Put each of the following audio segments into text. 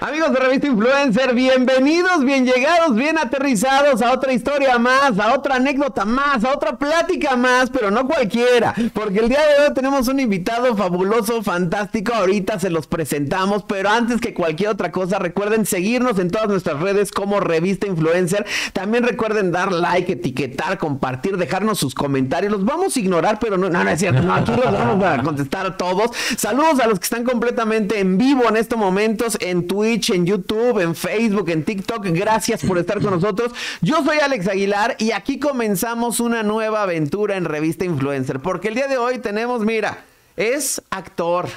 Amigos de Revista Influencer, bienvenidos, bien llegados, bien aterrizados a otra historia más, a otra anécdota más, a otra plática más, pero no cualquiera, porque el día de hoy tenemos un invitado fabuloso, fantástico, ahorita se los presentamos, pero antes que cualquier otra cosa, recuerden seguirnos en todas nuestras redes como Revista Influencer, también recuerden dar like, etiquetar, compartir, dejarnos sus comentarios, los vamos a ignorar, pero no, no, no es cierto, no, aquí los vamos a contestar a todos. Saludos a los que están completamente en vivo en estos momentos en Twitter en YouTube, en Facebook, en TikTok. Gracias por estar con nosotros. Yo soy Alex Aguilar y aquí comenzamos una nueva aventura en Revista Influencer, porque el día de hoy tenemos, mira, es actor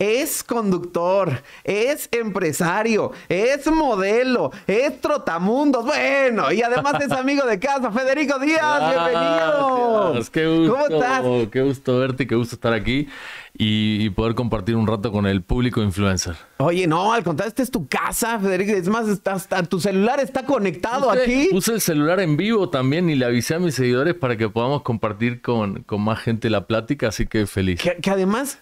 es conductor, es empresario, es modelo, es trotamundos. Bueno, y además es amigo de casa, Federico Díaz, ah, bienvenido. qué gusto, ¿Cómo estás? Qué gusto verte, qué gusto estar aquí y, poder compartir un rato con el público influencer. Oye, no, al contrario, esta es tu casa, Federico. Es más, tu celular está conectado aquí. Puse el celular en vivo también y le avisé a mis seguidores para que podamos compartir con, más gente la plática, así que feliz. que además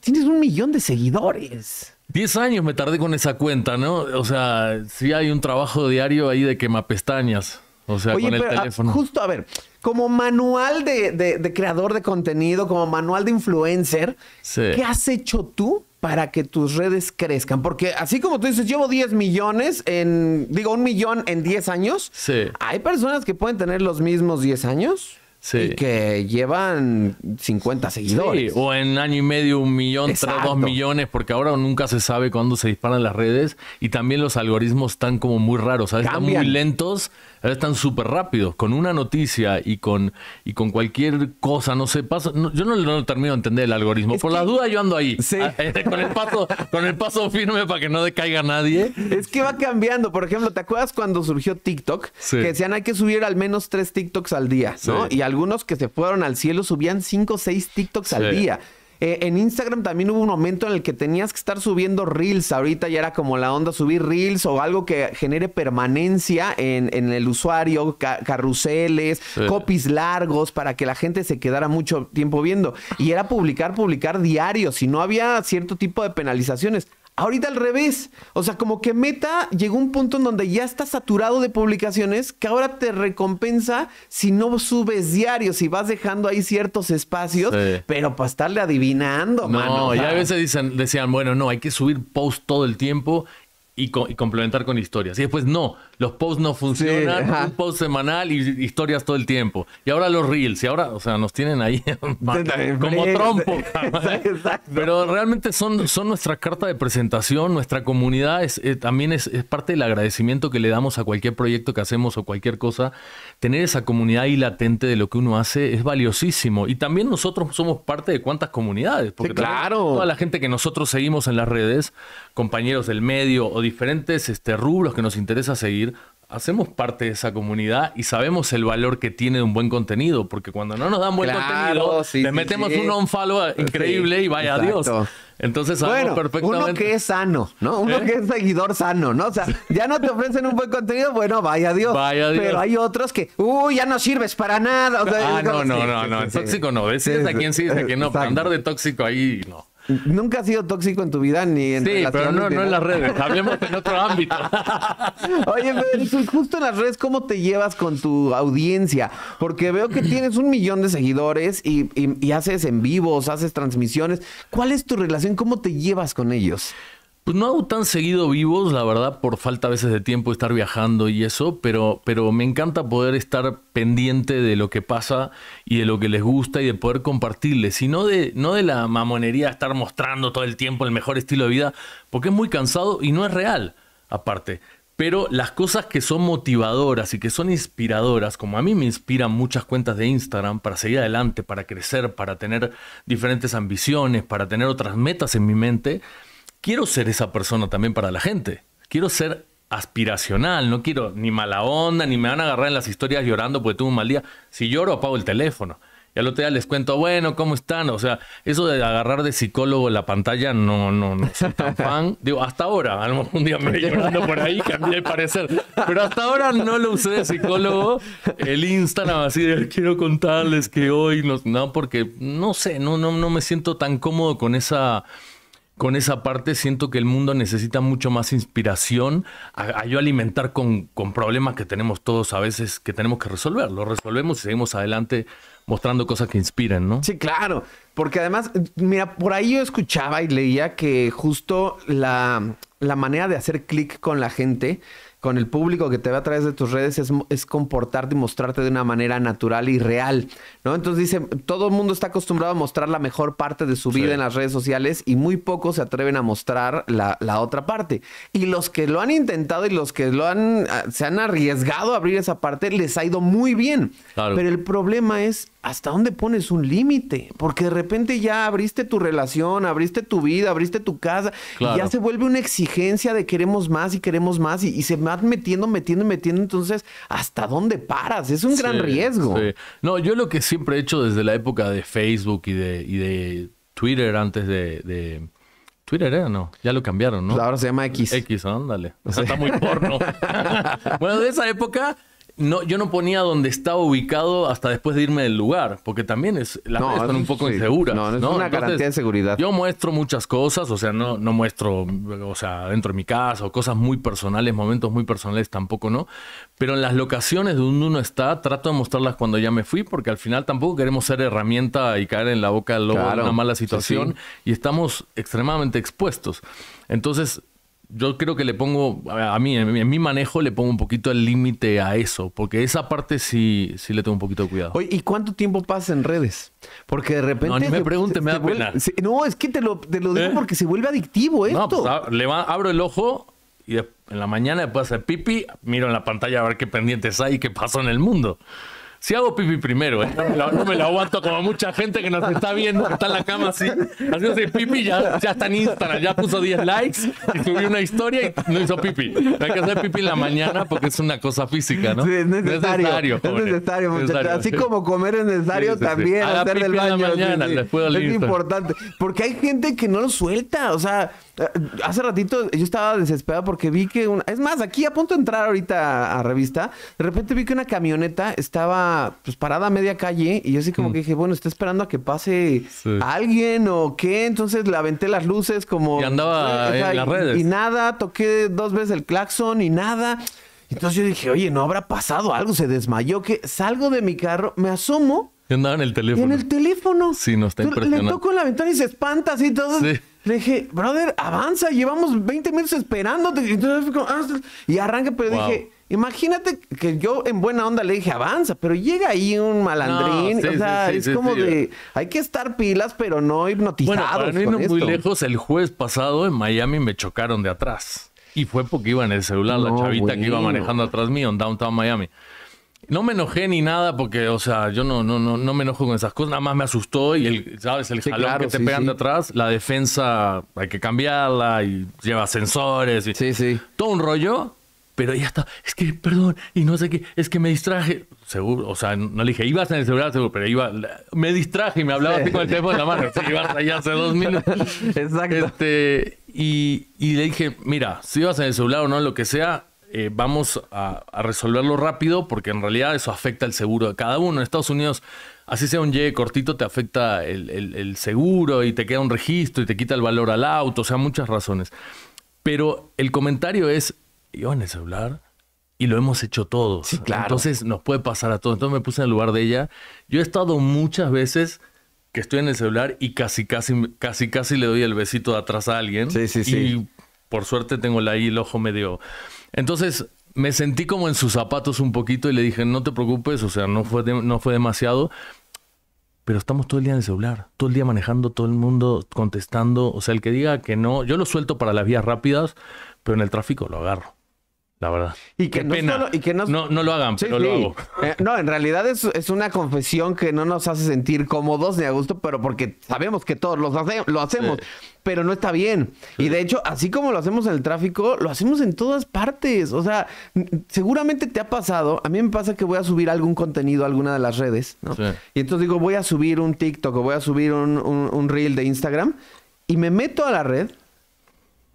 tienes un millón de seguidores. Diez años me tardé con esa cuenta, ¿no? O sea, sí hay un trabajo diario ahí de quemapestañas. O sea, con el ah, teléfono. justo, a ver, como manual de, de, creador de contenido, como manual de influencer, ¿qué has hecho tú para que tus redes crezcan? Porque así como tú dices, llevo 10 millones en, digo, un millón en 10 años. Sí. ¿Hay personas que pueden tener los mismos 10 años? Y que llevan 50 seguidores. o en año y medio un millón, tres, dos millones, porque ahora nunca se sabe cuándo se disparan las redes y también los algoritmos están como muy raros, están muy lentos Ahora están súper rápidos, con una noticia y con, y con cualquier cosa, no sé, pasa, yo no, termino de entender el algoritmo. Por la duda yo ando ahí, ah, eh, con, el paso, con el paso firme para que no decaiga nadie. Es que va cambiando, por ejemplo, ¿te acuerdas cuando surgió TikTok? Que decían hay que subir al menos tres TikToks al día, ¿no? Y algunos que se fueron al cielo subían cinco o seis TikToks al día. Eh, en Instagram también hubo un momento en el que tenías que estar subiendo reels. Ahorita ya era como la onda subir reels o algo que genere permanencia en, el usuario, carruseles, copies largos para que la gente se quedara mucho tiempo viendo. Y era publicar, publicar diario. Si no había cierto tipo de penalizaciones, Ahorita al revés. O sea, como que Meta llegó a un punto en donde ya está saturado de publicaciones que ahora te recompensa si no subes diario, si vas dejando ahí ciertos espacios, pero para estarle adivinando, mano. ya a veces dicen, decían, bueno, no, hay que subir post todo el tiempo y, complementar con historias. Y después, no, los posts no funcionan, un post semanal y historias todo el tiempo. Y ahora los reels, y ahora, o sea, nos tienen ahí como trompo. Pero realmente son, son nuestra carta de presentación, nuestra comunidad es, eh, también es, parte del agradecimiento que le damos a cualquier proyecto que hacemos o cualquier cosa. Tener esa comunidad ahí latente de lo que uno hace es valiosísimo. Y también nosotros somos parte de cuántas comunidades, porque claro. toda la gente que nosotros seguimos en las redes, compañeros del medio o diferentes este, rubros que nos interesa seguir, hacemos parte de esa comunidad y sabemos el valor que tiene un buen contenido, porque cuando no nos dan buen contenido, metemos un on-follow increíble y vaya Exacto. Dios. Entonces sabemos bueno, perfectamente. Uno que es sano, ¿no? Uno ¿Eh? que es seguidor sano, ¿no? O sea, ya no te ofrecen un buen contenido, bueno, vaya Dios. Dios. Pero hay otros que, uy, ya no sirves para nada. ah, no, no, no, no. tóxico no. ves a quién sí, a quién no. andar de tóxico ahí, no. Nunca has sido tóxico en tu vida ni en Sí, pero no, en las redes. Hablemos en otro ámbito. Oye, pero justo en las redes, ¿cómo te llevas con tu audiencia? Porque veo que tienes un millón de seguidores y, y haces en vivos, haces transmisiones. ¿Cuál es tu relación? ¿Cómo te llevas con ellos? Pues no hago tan seguido vivos, la verdad, por falta a veces de tiempo de estar viajando y eso, pero, pero me encanta poder estar pendiente de lo que pasa y de lo que les gusta y de poder compartirles. Y no de, no de la mamonería estar mostrando todo el tiempo el mejor estilo de vida, porque es muy cansado y no es real, aparte. Pero las cosas que son motivadoras y que son inspiradoras, como a mí me inspiran muchas cuentas de Instagram para seguir adelante, para crecer, para tener diferentes ambiciones, para tener otras metas en mi mente, quiero ser esa persona también para la gente. Quiero ser aspiracional, no quiero ni mala onda, ni me van a agarrar en las historias llorando porque tuve un mal día. Si lloro, apago el teléfono. Ya al otro día les cuento, bueno, ¿cómo están? O sea, eso de agarrar de psicólogo la pantalla, no, no, no soy tan fan. Digo, hasta ahora, a lo mejor un día me llorando por ahí, cambié de parecer. Pero hasta ahora no lo usé de psicólogo. El Instagram así de, quiero contarles que hoy, no, no porque, no sé, no, no, no me siento tan cómodo con esa con esa parte siento que el mundo necesita mucho más inspiración a, yo alimentar con, con, problemas que tenemos todos a veces que tenemos que resolver. Lo resolvemos y seguimos adelante mostrando cosas que inspiren, ¿no? Sí, claro. Porque además, mira, por ahí yo escuchaba y leía que justo la, la manera de hacer clic con la gente con el público que te ve a través de tus redes es, comportarte y mostrarte de una manera natural y real, ¿no? Entonces dice, todo el mundo está acostumbrado a mostrar la mejor parte de su vida en las redes sociales y muy pocos se atreven a mostrar la, otra parte. Y los que lo han intentado y los que lo han, ah, se han arriesgado a abrir esa parte, les ha ido muy bien. Pero el problema es ¿hasta dónde pones un límite? Porque de repente ya abriste tu relación, abriste tu vida, abriste tu casa, y ya se vuelve una exigencia de queremos más y queremos más, y, se va metiendo, metiendo, metiendo. Entonces, ¿hasta dónde paras? Es un gran riesgo. No, yo lo que siempre he hecho desde la época de Facebook y de, de Twitter antes de, Twitter era, ¿no? Ya lo cambiaron, ¿no? Ahora se llama X. X, ándale. O sea, está muy porno. bueno, de esa época no, yo no ponía dónde estaba ubicado hasta después de irme del lugar, porque también es, las no, un poco inseguras. No, no es una garantía de seguridad. Yo muestro muchas cosas, o sea, no, no muestro, o sea, dentro de mi casa, o cosas muy personales, momentos muy personales tampoco, ¿no? Pero en las locaciones donde uno está, trato de mostrarlas cuando ya me fui, porque al final tampoco queremos ser herramienta y caer en la boca del lobo en una mala situación, y estamos extremadamente expuestos. Entonces, yo creo que le pongo, a mí, en mi manejo le pongo un poquito el límite a eso, porque esa parte sí, sí le tengo un poquito de cuidado. Oye, ¿y cuánto tiempo pasa en redes? Porque de repente... No, ni me pregunte, me da pena. no, es que te lo, te lo digo ¿Eh? porque se vuelve adictivo esto. No, pues, le abro el ojo y en la mañana después de hacer pipi, miro en la pantalla a ver qué pendientes hay y qué pasó en el mundo. Si hago pipi primero, ¿eh? no, me lo, aguanto como mucha gente que nos está viendo, está en la cama así, haciendo pipi, ya, ya está en Instagram, ya puso 10 likes y subió una historia y no hizo pipi. Hay que hacer pipi en la mañana porque es una cosa física, ¿no? Sí, es necesario. Es necesario, es Así como comer es necesario también hacer del baño. La mañana, es importante. Porque hay gente que no lo suelta, o sea. Eh, hace ratito yo estaba desesperado porque vi que una... Es más, aquí a punto de entrar ahorita a, revista, de repente vi que una camioneta estaba pues parada a media calle y yo así como hmm. que dije, bueno, está esperando a que pase alguien o qué. Entonces la aventé las luces como... Y andaba eh, en las redes. Y, nada, toqué dos veces el claxon y nada. Entonces yo dije, oye, no habrá pasado algo, se desmayó, que salgo de mi carro, me asomo. Y andaba en el teléfono. En el teléfono. Sí, no está impresionante. Le toco la ventana y se espanta así, todo... Sí. Le dije, brother, avanza, llevamos 20 minutos esperándote. Ah, y arranca, pero dije, imagínate que yo en buena onda le dije, avanza, pero llega ahí un malandrín. o sea, es como de, hay que estar pilas, pero no hipnotizado Bueno, no muy lejos, el jueves pasado en Miami me chocaron de atrás. Y fue porque iba en el celular la chavita que iba manejando atrás mío en Downtown Miami. No me enojé ni nada porque, o sea, yo no, no, no, no me enojo con esas cosas, nada más me asustó y el, sabes, el sí, jalón que te pegan de atrás, la defensa hay que cambiarla y lleva sensores y sí, sí. todo un rollo, pero ya está, es que, perdón, y no sé qué, es que me distraje, seguro, o sea, no le dije, ibas en el celular seguro, pero iba, me distraje y me hablaba así con el teléfono en la mano, ibas allá hace dos minutos. Exacto. Este, y, y le dije, mira, si ibas en el celular o no, lo que sea, eh, vamos a, resolverlo rápido porque en realidad eso afecta el seguro de cada uno. En Estados Unidos, así sea un llegue cortito, te afecta el, seguro y te queda un registro y te quita el valor al auto, o sea, muchas razones. Pero el comentario es, yo en el celular, y lo hemos hecho todo. Sí, claro. Entonces nos puede pasar a todos. Entonces me puse en el lugar de ella. Yo he estado muchas veces que estoy en el celular y casi, casi, casi, casi le doy el besito de atrás a alguien. Sí, sí, sí. Y por suerte tengo ahí el ojo medio entonces me sentí como en sus zapatos un poquito y le dije, no te preocupes, o sea, no fue, no fue demasiado, pero estamos todo el día en el celular, todo el día manejando, todo el mundo contestando, o sea, el que diga que no, yo lo suelto para las vías rápidas, pero en el tráfico lo agarro la verdad. Y que no y que no, no, no, lo hagan, pero lo hago. Eh, no, en realidad es, una confesión que no nos hace sentir cómodos ni a gusto, pero porque sabemos que todos los lo hacemos, pero no está bien. Y de hecho, así como lo hacemos en el tráfico, lo hacemos en todas partes. O sea, seguramente te ha pasado, a mí me pasa que voy a subir algún contenido a alguna de las redes, ¿no? Y entonces digo, voy a subir un TikTok o voy a subir un reel de Instagram y me meto a la red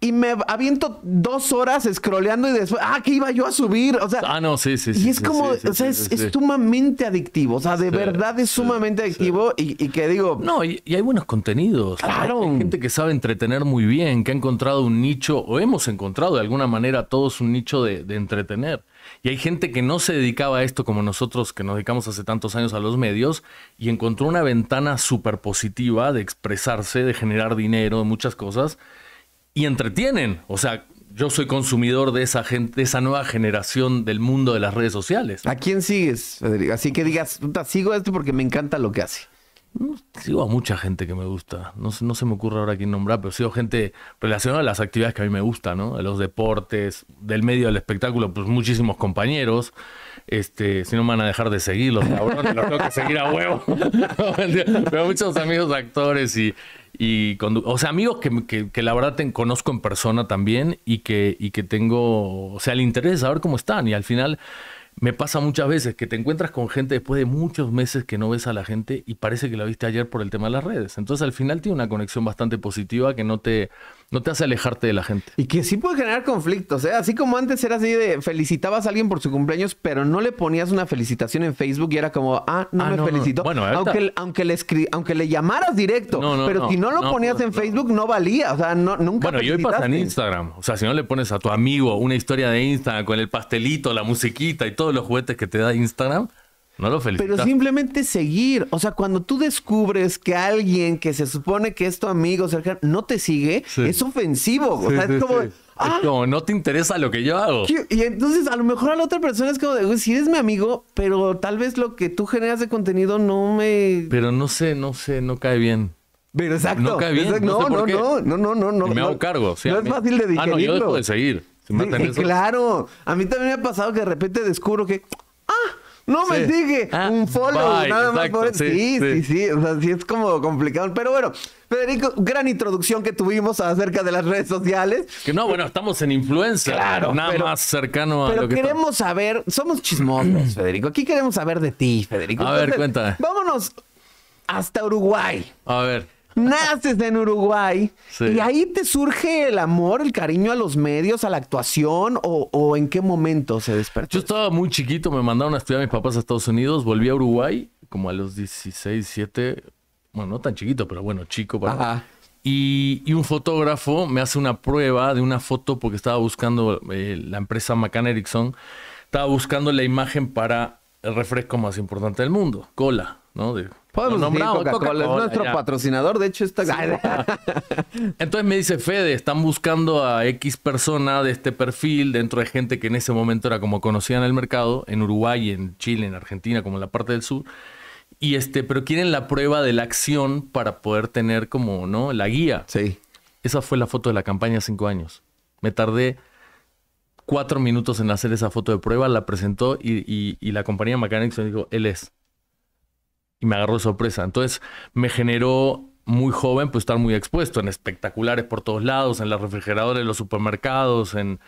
y me aviento dos horas scrolleando y después, ah, que iba yo a subir. O sea, ah, no, sí, sí. sí. Y es como, o sea, es, sumamente adictivo. O sea, de verdad es sumamente adictivo y, que digo. No, y, hay buenos contenidos. Claro. Hay gente que sabe entretener muy bien, que ha encontrado un nicho, o hemos encontrado de alguna manera todos un nicho de, de entretener. Y hay gente que no se dedicaba a esto como nosotros, que nos dedicamos hace tantos años a los medios, y encontró una ventana súper positiva de expresarse, de generar dinero, de muchas cosas y entretienen. O sea, yo soy consumidor de esa gente, de esa nueva generación del mundo de las redes sociales. ¿A quién sigues, Federico? Así que digas, sigo a esto porque me encanta lo que hace. Sigo a mucha gente que me gusta. No, se me ocurre ahora quién nombrar, pero sigo gente relacionada a las actividades que a mí me gustan, ¿no? A los deportes, del medio del espectáculo, pues muchísimos compañeros. Este, si no me van a dejar de seguirlos, los cabrones, los tengo que seguir a huevo. pero muchos amigos actores y, y o sea, amigos que, la verdad conozco en persona también y que, y que tengo, o sea, el interés de saber cómo están. Y al final me pasa muchas veces que te encuentras con gente después de muchos meses que no ves a la gente y parece que la viste ayer por el tema de las redes. Entonces al final tiene una conexión bastante positiva que no te, no te hace alejarte de la gente. Y que sí puede generar conflictos, ¿eh? Así como antes era así de felicitabas a alguien por su cumpleaños, pero no le ponías una felicitación en Facebook y era como, ah, no ah, me felicito, Bueno, aunque, aunque, le aunque le llamaras directo, pero si no lo ponías en Facebook no valía, o sea, no, nunca Bueno, y hoy pasa en Instagram, o sea, si no le pones a tu amigo una historia de Instagram con el pastelito, la musiquita y todos los juguetes que te da Instagram, no lo felicito. Pero simplemente seguir. O sea, cuando tú descubres que alguien que se supone que es tu amigo Sergio, no te sigue, es ofensivo. o sea, es como. ¡Ah! no te interesa lo que yo hago. Y entonces a lo mejor a la otra persona es como de, eres mi amigo, pero tal vez lo que tú generas de contenido no me... Pero no sé, no sé, no cae bien. Pero exacto. No cae bien. no, no, no, no, no, no, me hago cargo. O no es fácil de digerirlo. Ah, no, yo dejo de seguir. claro. A mí también me ha pasado que de repente descubro que, no me sigue. Ah, un follow. nada más sí, sí, sí, O sea, sí es como complicado. Pero bueno, Federico, gran introducción que tuvimos acerca de las redes sociales. Que no, bueno, estamos en influencia Claro. Nada más cercano a pero lo queremos saber. Somos chismosos, Federico. Aquí queremos saber de ti, Federico. A ver, cuéntame Vámonos hasta Uruguay. A ver naces en Uruguay y ahí te surge el amor, el cariño a los medios, a la actuación o, en qué momento se despertó. Yo estaba muy chiquito, me mandaron a estudiar a mis papás a Estados Unidos, volví a Uruguay como a los 16, 17, bueno, no tan chiquito, pero bueno, chico. Para... Y, un fotógrafo me hace una prueba de una foto porque estaba buscando eh, la empresa McCann Erickson, estaba buscando la imagen para el refresco más importante del mundo, cola. ¿no? Podemos nuestro patrocinador, de hecho está... Entonces me dice, Fede, están buscando a X persona de este perfil dentro de gente que en ese momento era como conocida en el mercado, en Uruguay, en Chile, en Argentina, como en la parte del sur. Y este, pero quieren la prueba de la acción para poder tener como, ¿no? La guía. Sí. Esa fue la foto de la campaña cinco años. Me tardé cuatro minutos en hacer esa foto de prueba, la presentó y, la compañía Mechanics me dijo, él es y me agarró sorpresa. Entonces me generó muy joven, pues estar muy expuesto en espectaculares por todos lados, en las refrigeradores, en los supermercados, en,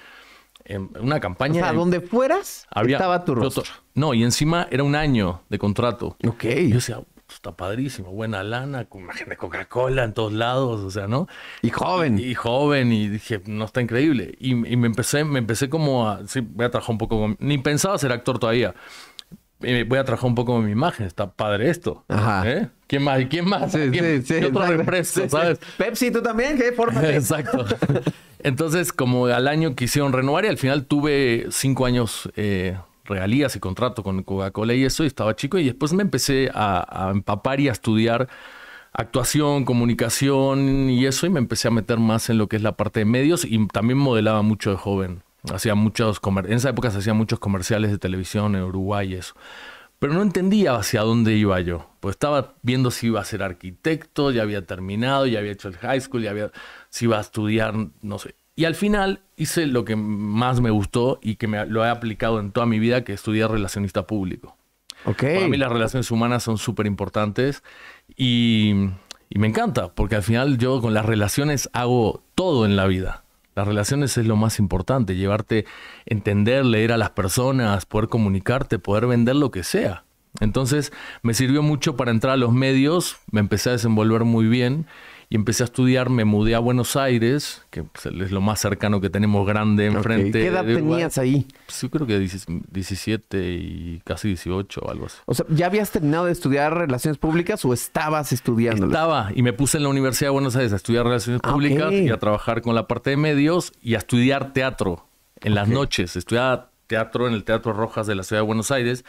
en una campaña. O sea, donde fueras, estaba tu rostro. no, y encima era un año de contrato. Ok. Y yo decía, pues, está padrísimo, buena lana, con imagen de Coca-Cola en todos lados, o sea, ¿no? Y joven. Y, joven, y dije, no, está increíble. Y, me empecé, me empecé como a, sí, voy a trabajar un poco ni pensaba ser actor todavía, voy a trabajar un poco con mi imagen, está padre esto. ¿eh? ¿Quién más? ¿Quién más? Sí, otro ¿sabes? Pepsi, tú también, ¿qué forma? Exacto. Entonces, como al año quisieron renovar y al final tuve cinco años eh, regalías y contrato con Coca-Cola y eso, y estaba chico, y después me empecé a, a empapar y a estudiar actuación, comunicación y eso, y me empecé a meter más en lo que es la parte de medios y también modelaba mucho de joven hacía muchos en esa época se hacían muchos comerciales de televisión en Uruguay y eso. Pero no entendía hacia dónde iba yo. Pues estaba viendo si iba a ser arquitecto, ya había terminado, ya había hecho el high school, ya había, si iba a estudiar, no sé. Y al final hice lo que más me gustó y que me, lo he aplicado en toda mi vida, que estudiar relacionista público. Okay. Para mí las relaciones humanas son súper importantes y me encanta, porque al final yo con las relaciones hago todo en la vida. Las relaciones es lo más importante, llevarte, entender, leer a las personas, poder comunicarte, poder vender lo que sea. Entonces me sirvió mucho para entrar a los medios, me empecé a desenvolver muy bien y empecé a estudiar, me mudé a Buenos Aires, que pues, es lo más cercano que tenemos grande enfrente. ¿Qué edad tenías ahí? Pues, yo creo que 17 y casi 18 o algo así. O sea, ¿ya habías terminado de estudiar Relaciones Públicas o estabas estudiando? Estaba y me puse en la Universidad de Buenos Aires a estudiar Relaciones ah, Públicas y a trabajar con la parte de medios y a estudiar teatro en las noches. Estudiaba teatro en el Teatro Rojas de la Ciudad de Buenos Aires,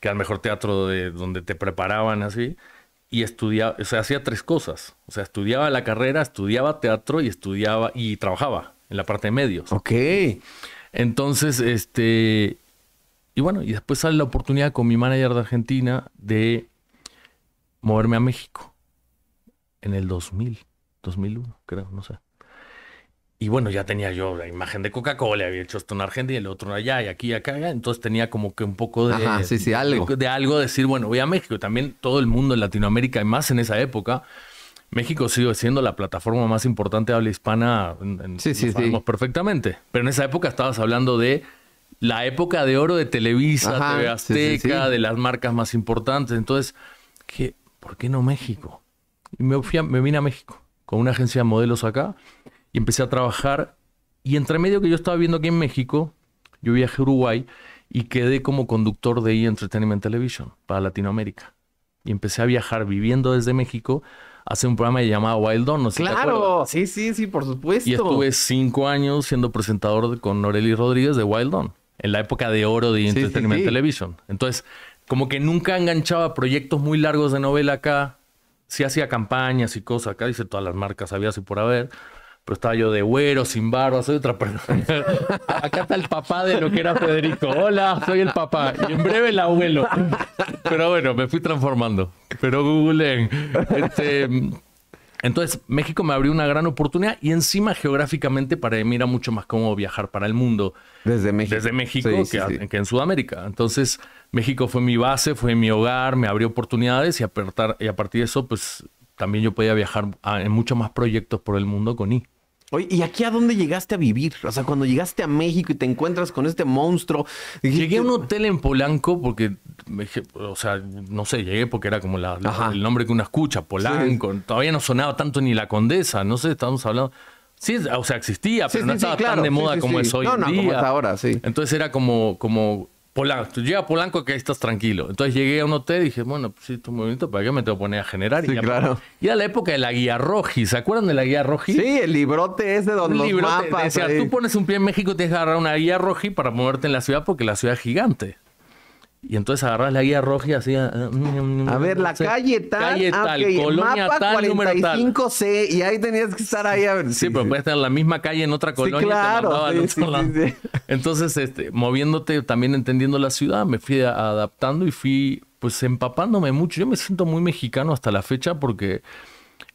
que era el mejor teatro de donde te preparaban así y estudiaba, o sea, hacía tres cosas. O sea, estudiaba la carrera, estudiaba teatro y estudiaba y trabajaba en la parte de medios. Ok. Entonces, este, y bueno, y después sale la oportunidad con mi manager de Argentina de moverme a México en el 2000, 2001, creo, no sé. Y bueno, ya tenía yo la imagen de Coca-Cola, había hecho esto en Argentina, y el otro allá y aquí y acá, entonces tenía como que un poco de, algo. de, decir, bueno, voy a México, también todo el mundo en Latinoamérica y más en esa época, México sigue siendo la plataforma más importante de habla hispana, en, sí, sí, perfectamente, pero en esa época estabas hablando de la época de oro de Televisa, TV Azteca, de las marcas más importantes, entonces, ¿qué? ¿por qué no México? Y me, me vine a México con una agencia de modelos acá y empecé a trabajar. Y entre medio que yo estaba viendo aquí en México, yo viajé a Uruguay y quedé como conductor de E! Entertainment Television para Latinoamérica. Y empecé a viajar viviendo desde México a hacer un programa llamado Wild On. No claro, sí, sí, sí, por supuesto. Y estuve cinco años siendo presentador con Aureli Rodríguez de Wild On, en la época de oro de E! Entertainment Television. Entonces, como que nunca enganchaba proyectos muy largos de novela acá. Sí hacía campañas y cosas acá, hice todas las marcas, había así por haber pero estaba yo de güero, sin barba, soy otra persona. Acá está el papá de lo que era Federico. Hola, soy el papá. Y en breve el abuelo. Pero bueno, me fui transformando. Pero googleen. Este, entonces, México me abrió una gran oportunidad y encima geográficamente para mí era mucho más cómodo viajar para el mundo. Desde México. Desde México que, en Sudamérica. Entonces, México fue mi base, fue mi hogar, me abrió oportunidades y a, partir de eso, pues también yo podía viajar en muchos más proyectos por el mundo con I. Oye, ¿y aquí a dónde llegaste a vivir? O sea, cuando llegaste a México y te encuentras con este monstruo. Llegué a un hotel en Polanco porque, o sea, no sé, llegué porque era como el nombre que uno escucha, Polanco. Todavía no sonaba tanto ni la condesa, no sé, estábamos hablando. Sí, o sea, existía, pero no estaba tan de moda como es hoy no, no, día. Como hasta ahora, sí. Entonces era como, como Polanco, llega a Polanco que ahí estás tranquilo. Entonces llegué a un hotel y dije, bueno, pues sí, movimiento muy bonito, ¿para qué me tengo que poner a generar? y claro. Y era la época de la guía roji, ¿se acuerdan de la guía roji? Sí, el librote es de donde los mapas. O sea, tú pones un pie en México y tienes que agarrar una guía roji para moverte en la ciudad porque la ciudad es gigante. Y entonces agarras la guía roja y así. Ah, ah, mm, mm, mm, a ver, la calle tal. Calle ah, tal, colonia tal, número tal. C, y ahí tenías que estar ahí a ver. Sí, pero puedes estar en la misma calle en otra colonia. claro. Te otro lado. Entonces, este, moviéndote, también entendiendo la ciudad, me fui adaptando y fui pues empapándome mucho. Yo me siento muy mexicano hasta la fecha porque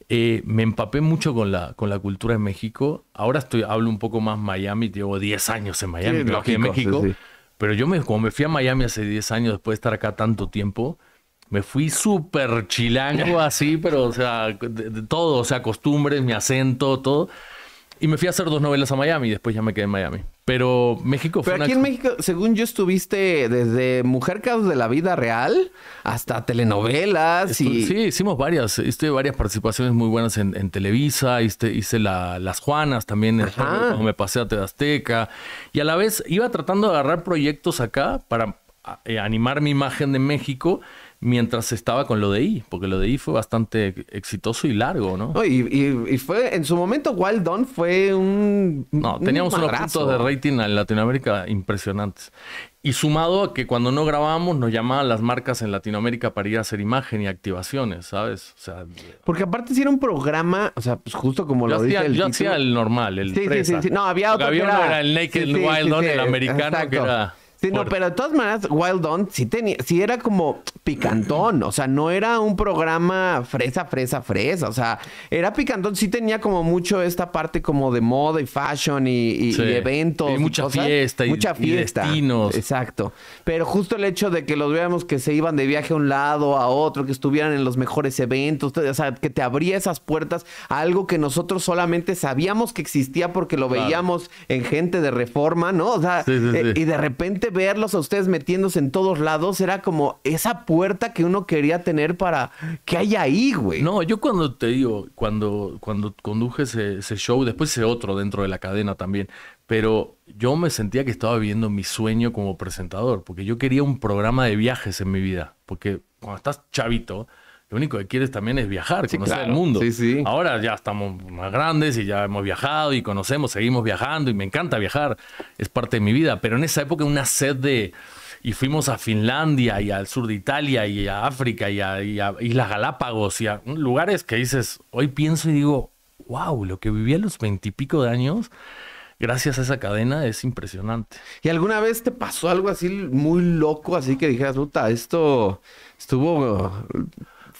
eh, me empapé mucho con la, con la cultura de México. Ahora estoy, hablo un poco más Miami, llevo 10 años en Miami, pero aquí en México. Pero yo me, como me fui a Miami hace 10 años después de estar acá tanto tiempo, me fui súper chilango así, pero o sea, de, de todo, o sea, costumbres, mi acento, todo. Y me fui a hacer dos novelas a Miami y después ya me quedé en Miami. Pero México fue. Pero aquí en México, según yo, estuviste desde Mujer Caos de la Vida Real hasta telenovelas. y... Sí, hicimos varias. Hice varias participaciones muy buenas en, Televisa. Hice, hice Las Juanas también cuando me pasé a Azteca. Y a la vez iba tratando de agarrar proyectos acá para eh, animar mi imagen de México mientras estaba con lo de I, porque lo de I fue bastante exitoso y largo, ¿no? y, fue, en su momento, Wild Don fue un. No, teníamos unos puntos de rating en Latinoamérica impresionantes. Y sumado a que cuando no grabábamos nos llamaban las marcas en Latinoamérica para ir a hacer imagen y activaciones, ¿sabes? O sea, porque aparte si era un programa, o sea, pues, justo como lo hacía, dice el Yo hacía el normal, el sí, sí, sí, No, había otro que, había era... el Naked Wild Dawn, el americano que era no, pero de todas maneras, Wild On sí, tenía, sí era como picantón. O sea, no era un programa fresa, fresa, fresa. O sea, era picantón. Sí tenía como mucho esta parte como de moda y fashion y, eventos. Y mucha fiesta. Mucha fiesta. Y destinos. Exacto. Pero justo el hecho de que los veíamos que se iban de viaje a un lado, a otro, que estuvieran en los mejores eventos. O sea, que te abría esas puertas a algo que nosotros solamente sabíamos que existía porque lo veíamos en gente de reforma, ¿no? O sea, eh, y de repente verlos a ustedes metiéndose en todos lados era como esa puerta que uno quería tener para que haya ahí, güey. No, yo cuando te digo, cuando, cuando conduje ese, ese show, después ese otro dentro de la cadena también, pero yo me sentía que estaba viviendo mi sueño como presentador, porque yo quería un programa de viajes en mi vida, porque cuando estás chavito, lo único que quieres también es viajar, conocer el mundo. Sí, Ahora ya estamos más grandes y ya hemos viajado y conocemos, seguimos viajando y me encanta viajar, es parte de mi vida, pero en esa época una sed de... Y fuimos a Finlandia y al sur de Italia y a África y a, y a Islas Galápagos y a lugares que dices, hoy pienso y digo, wow, lo que viví a los veintipico de años gracias a esa cadena es impresionante. ¿Y alguna vez te pasó algo así muy loco, así que dijeras, puta, esto estuvo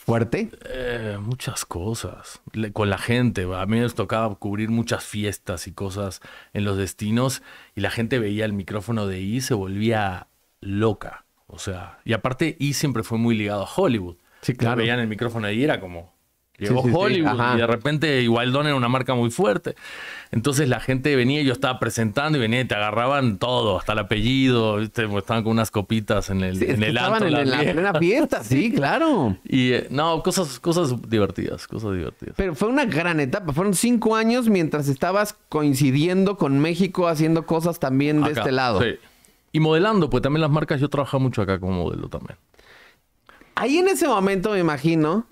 fuerte? Eh, muchas cosas. con la gente. A mí me tocaba cubrir muchas fiestas y cosas en los destinos y la gente veía el micrófono de I y se volvía loca. O sea, y aparte I siempre fue muy ligado a Hollywood. Sí, claro. veían el micrófono de I era como, Llegó Hollywood y de repente igual era una marca muy fuerte. Entonces la gente venía, yo estaba presentando y venía y te agarraban todo, hasta el apellido, pues, estaban con unas copitas en el, en Estaban en, en la, plena fiesta, sí, claro. Y eh, no, cosas, divertidas, cosas divertidas. Pero fue una gran etapa, fueron cinco años mientras estabas coincidiendo con México, haciendo cosas también de este lado. Sí. Y modelando, pues también las marcas, yo trabajaba mucho acá como modelo también. Ahí en ese momento, me imagino,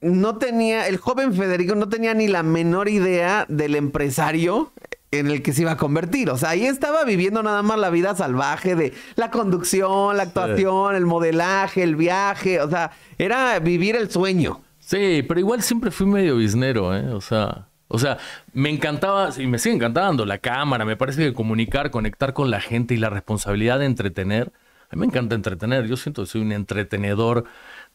no tenía, el joven Federico no tenía ni la menor idea del empresario en el que se iba a convertir. O sea, ahí estaba viviendo nada más la vida salvaje de la conducción, la actuación, el modelaje, el viaje. O sea, era vivir el sueño. Sí, pero igual siempre fui medio biznero, ¿eh? O sea, o sea, me encantaba y me sigue encantando la cámara. Me parece que comunicar, conectar con la gente y la responsabilidad de entretener. A mí me encanta entretener. Yo siento que soy un entretenedor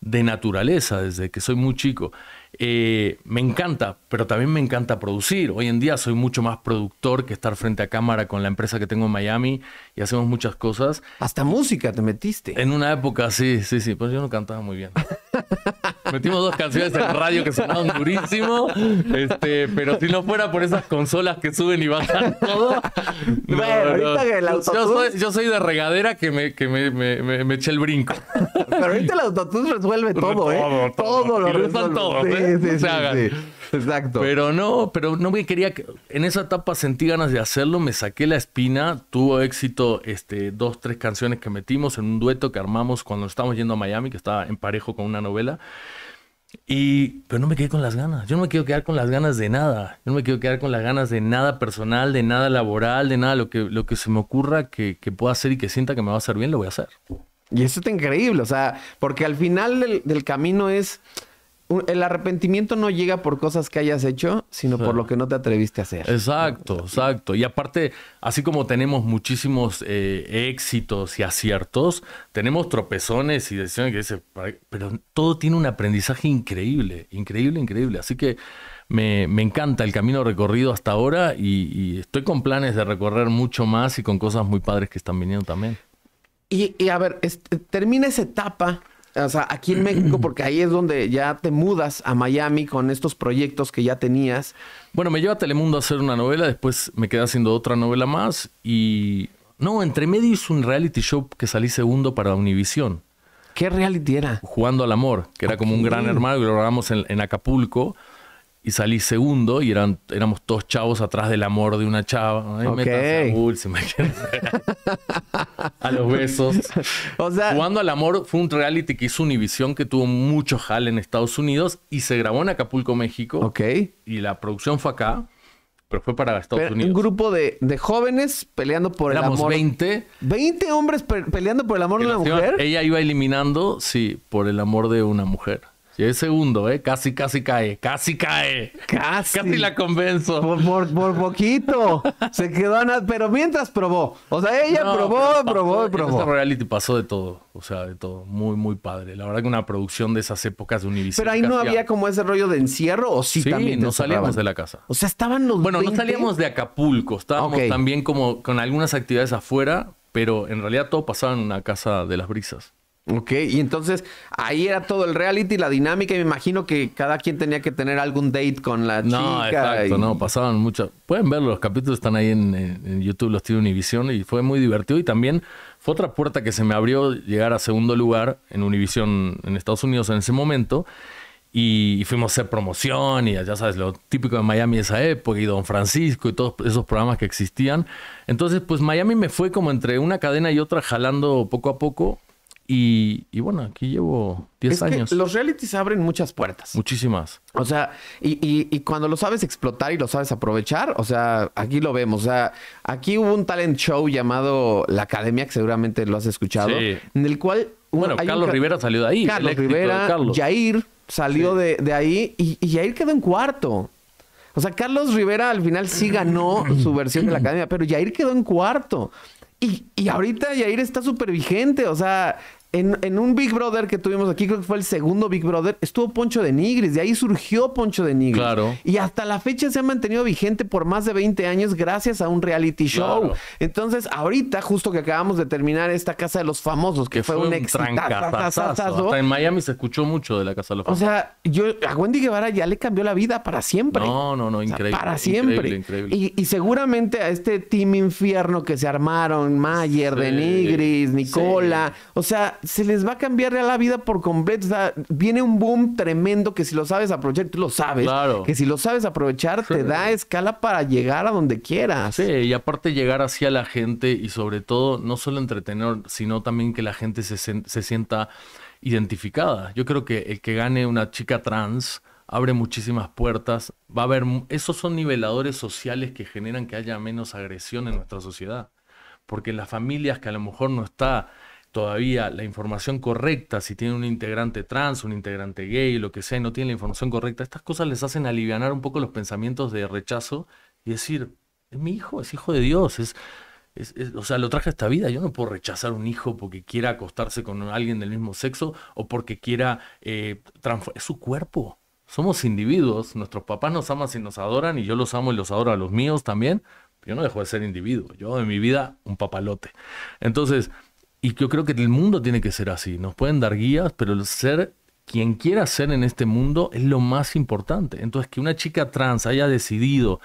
de naturaleza desde que soy muy chico. Eh, me encanta, pero también me encanta producir. Hoy en día soy mucho más productor que estar frente a cámara con la empresa que tengo en Miami y hacemos muchas cosas. Hasta música te metiste. En una época, sí, sí, sí, pues yo no cantaba muy bien. Metimos dos canciones en radio que sonaban durísimo. Este, pero si no fuera por esas consolas que suben y bajan todo. ahorita que el Yo soy, yo soy de regadera que me, que me, me, me, eché el brinco. Pero ahorita el autotune resuelve todo, ¿eh? Todo, todo, lo resuelve. Todo, sí, ¿eh? sí, sí, Exacto. Pero no, pero no me quería. En esa etapa sentí ganas de hacerlo, me saqué la espina, tuvo éxito este, dos, tres canciones que metimos en un dueto que armamos cuando estábamos yendo a Miami, que estaba en parejo con una novela. Y, pero no me quedé con las ganas. Yo no me quiero quedar con las ganas de nada. Yo no me quiero quedar con las ganas de nada personal, de nada laboral, de nada. Lo que, lo que se me ocurra que, que pueda hacer y que sienta que me va a hacer bien, lo voy a hacer. Y eso está increíble, o sea, porque al final del, del camino es el arrepentimiento no llega por cosas que hayas hecho, sino por lo que no te atreviste a hacer. Exacto, exacto. Y aparte, así como tenemos muchísimos eh, éxitos y aciertos, tenemos tropezones y decisiones que dices, pero todo tiene un aprendizaje increíble, increíble, increíble. Así que me, encanta el camino recorrido hasta ahora y, estoy con planes de recorrer mucho más y con cosas muy padres que están viniendo también. Y, a ver, este, termina esa etapa o sea, aquí en México, porque ahí es donde ya te mudas a Miami con estos proyectos que ya tenías. Bueno, me lleva a Telemundo a hacer una novela, después me quedé haciendo otra novela más y... No, entre medio hice un reality show que salí segundo para Univisión. ¿Qué reality era? Jugando al amor, que era como un gran hermano y lo grabamos en Acapulco y salí segundo y eran, éramos todos chavos atrás del amor de una chava. Ay, a los besos. O sea, Jugando al amor fue un reality que hizo Univision que tuvo mucho hal en Estados Unidos y se grabó en Acapulco, México. Ok. Y la producción fue acá, pero fue para Estados Unidos. Un grupo de, de, jóvenes peleando por el amor. 20. 20 hombres peleando por el amor de una mujer. Ella iba eliminando, sí, por el amor de una mujer es segundo, ¿eh? Casi, casi cae. Casi cae. Casi. Casi la convenzo. Por, poquito. Se quedó Pero mientras probó. O sea, ella probó, probó, y probó. Esta reality pasó de todo. O sea, de todo. Muy, muy padre. La verdad que una producción de esas épocas de Univision. Pero ahí no había como ese rollo de encierro o sí, sí también. no salíamos de la casa. O sea, estaban los. Bueno, no salíamos de Acapulco. Estábamos también como con algunas actividades afuera, pero en realidad todo pasaba en una casa de las brisas. Ok, y entonces ahí era todo el reality, y la dinámica, y me imagino que cada quien tenía que tener algún date con la chica. No, exacto, no, pasaban muchas. Pueden ver los capítulos, están ahí en, YouTube, los tiene Univision, y fue muy divertido. Y también fue otra puerta que se me abrió llegar a segundo lugar en Univision en Estados Unidos en ese momento. Y, fuimos a hacer promoción, y ya sabes, lo típico de Miami de esa época, y Don Francisco, y todos esos programas que existían. Entonces, pues Miami me fue como entre una cadena y otra jalando poco a poco y, bueno, aquí llevo 10 años. los realities abren muchas puertas. Muchísimas. O sea, y, cuando lo sabes explotar y lo sabes aprovechar, o sea, aquí lo vemos. O sea, aquí hubo un talent show llamado La Academia, que seguramente lo has escuchado, en el cual. bueno, Carlos Rivera salió de ahí. Carlos Rivera, Jair salió de, ahí y, y Jair quedó en cuarto. O sea, Carlos Rivera al final sí ganó su versión de la academia, pero Jair quedó en cuarto. Y, y, ahorita Jair está súper vigente, o sea, en, un Big Brother que tuvimos aquí, creo que fue el segundo Big Brother, estuvo Poncho de Nigris, de ahí surgió Poncho de Nigris. Claro. Y hasta la fecha se ha mantenido vigente por más de 20 años gracias a un reality show. Entonces, ahorita, justo que acabamos de terminar esta Casa de los Famosos, que, fue, un, éxito. en Miami se escuchó mucho de la Casa de los Famosos. O sea, yo, a Wendy Guevara ya le cambió la vida para siempre. No, no, no, increíble. para siempre. Y, seguramente a este team infierno que se armaron, Mayer, de Nigris, Nicola, o sea, se les va a cambiar la vida por completo. O sea, viene un boom tremendo que si lo sabes aprovechar, tú lo sabes. Claro. Que si lo sabes aprovechar, te da escala para llegar a donde quieras. Sí, y aparte llegar hacia la gente y sobre todo, no solo entretener, sino también que la gente se, se sienta identificada. Yo creo que el que gane una chica trans abre muchísimas puertas. Va a haber, esos son niveladores sociales que generan que haya menos agresión en nuestra sociedad. Porque las familias que a lo mejor no está todavía la información correcta, si tiene un integrante trans, un integrante gay, lo que sea, y no tiene la información correcta, estas cosas les hacen aliviar un poco los pensamientos de rechazo y decir, es mi hijo, es hijo de Dios, es, o sea, lo traje a esta vida, yo no puedo rechazar un hijo porque quiera acostarse con alguien del mismo sexo o porque quiera eh, transformar, es su cuerpo. Somos individuos, nuestros papás nos aman y nos adoran y yo los amo y los adoro a los míos también. Yo no dejo de ser individuo, yo en mi vida un papalote. Entonces, y yo creo que el mundo tiene que ser así. Nos pueden dar guías, pero el ser quien quiera ser en este mundo es lo más importante. Entonces, que una chica trans haya decidido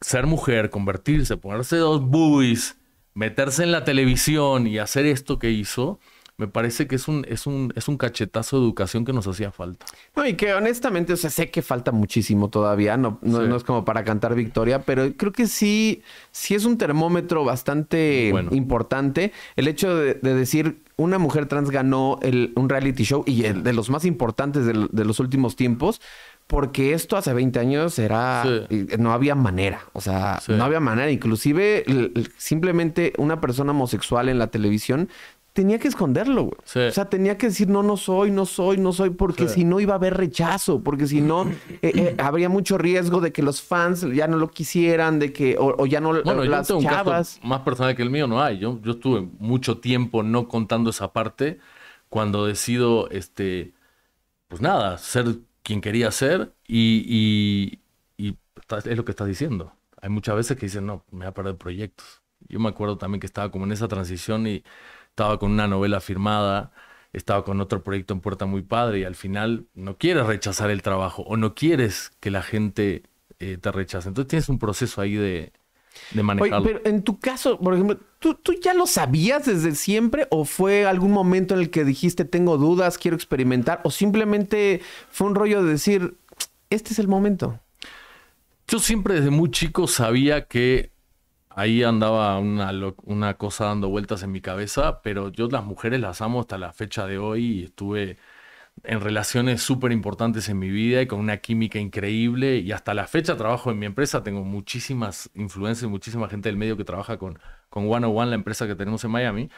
ser mujer, convertirse, ponerse dos buis meterse en la televisión y hacer esto que hizo, me parece que es un, es un, es un cachetazo de educación que nos hacía falta. No, y que honestamente, o sea, sé que falta muchísimo todavía, no, no, es como para cantar victoria, pero creo que sí, sí es un termómetro bastante importante. El hecho de, decir una mujer trans ganó el, un reality show y de los más importantes de, los últimos tiempos porque esto hace 20 años era eh, no había manera, o sea, no había manera, inclusive simplemente una persona homosexual en la televisión tenía que esconderlo, güey. O sea, tenía que decir, no, no soy, no soy, no soy, porque si no iba a haber rechazo, porque si no, eh, eh, habría mucho riesgo de que los fans ya no lo quisieran, de que, o, ya no bueno, las yo tengo Un caso más personal que el mío no hay. Yo, yo estuve mucho tiempo no contando esa parte cuando decido, este, pues nada, ser quien quería ser y, y es lo que estás diciendo. Hay muchas veces que dicen, no, me voy a perder proyectos. Yo me acuerdo también que estaba como en esa transición y estaba con una novela firmada, estaba con otro proyecto en puerta muy padre y al final no quieres rechazar el trabajo o no quieres que la gente eh, te rechace. Entonces tienes un proceso ahí de, de manejarlo. Oye, pero en tu caso, por ejemplo, ¿tú, ya lo sabías desde siempre o fue algún momento en el que dijiste tengo dudas, quiero experimentar o simplemente fue un rollo de decir, este es el momento? Yo siempre desde muy chico sabía que ahí andaba una, una cosa dando vueltas en mi cabeza, pero yo las mujeres las amo hasta la fecha de hoy y estuve en relaciones súper importantes en mi vida y con una química increíble y hasta la fecha trabajo en mi empresa, tengo muchísimas influencias, muchísima gente del medio que trabaja con, con One One, la empresa que tenemos en Miami,